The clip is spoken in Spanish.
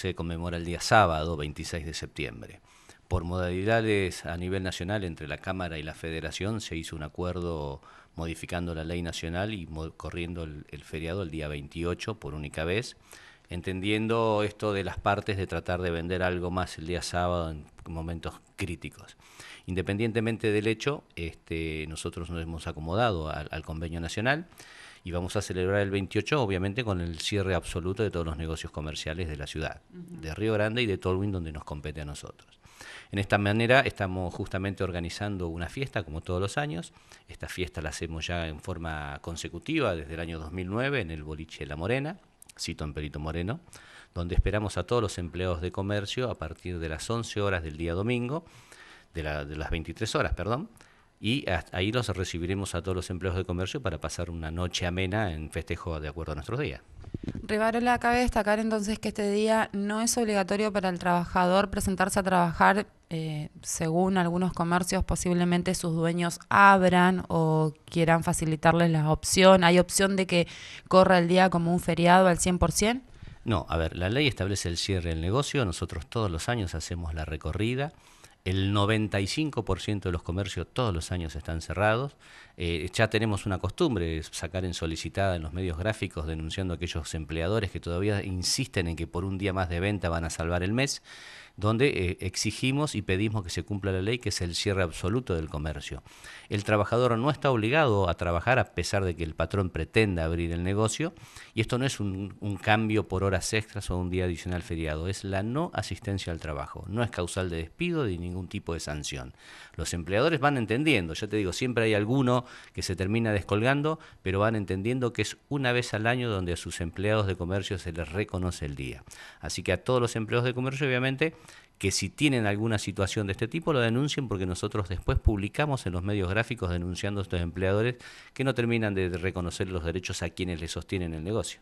se conmemora el día sábado 26 de septiembre. Por modalidades a nivel nacional entre la Cámara y la Federación se hizo un acuerdo modificando la ley nacional y corriendo el, feriado el día 28 por única vez, entendiendo esto de las partes de tratar de vender algo más el día sábado en momentos críticos. Independientemente del hecho, este, nosotros nos hemos acomodado al convenio nacional y vamos a celebrar el 28, obviamente, con el cierre absoluto de todos los negocios comerciales de la ciudad, de Río Grande y de Tolwyn, donde nos compete a nosotros. En esta manera estamos justamente organizando una fiesta, como todos los años. Esta fiesta la hacemos ya en forma consecutiva desde el año 2009 en el boliche La Morena, cito en Perito Moreno, donde esperamos a todos los empleados de comercio a partir de las 11 horas del día domingo, de, de las 23 horas, perdón, y ahí los recibiremos a todos los empleos de comercio para pasar una noche amena en festejo de acuerdo a nuestros días. Rivarola, cabe destacar entonces que este día no es obligatorio para el trabajador presentarse a trabajar eh, según algunos comercios posiblemente sus dueños abran o quieran facilitarles la opción. ¿Hay opción de que corra el día como un feriado al 100%? No, a ver, la ley establece el cierre del negocio, nosotros todos los años hacemos la recorrida el 95% de los comercios todos los años están cerrados. Eh, ya tenemos una costumbre de sacar en solicitada en los medios gráficos denunciando a aquellos empleadores que todavía insisten en que por un día más de venta van a salvar el mes donde eh, exigimos y pedimos que se cumpla la ley, que es el cierre absoluto del comercio. El trabajador no está obligado a trabajar a pesar de que el patrón pretenda abrir el negocio, y esto no es un, un cambio por horas extras o un día adicional feriado, es la no asistencia al trabajo, no es causal de despido ni ningún tipo de sanción. Los empleadores van entendiendo, ya te digo, siempre hay alguno que se termina descolgando, pero van entendiendo que es una vez al año donde a sus empleados de comercio se les reconoce el día. Así que a todos los empleados de comercio, obviamente, que si tienen alguna situación de este tipo lo denuncien porque nosotros después publicamos en los medios gráficos denunciando a estos empleadores que no terminan de reconocer los derechos a quienes les sostienen el negocio.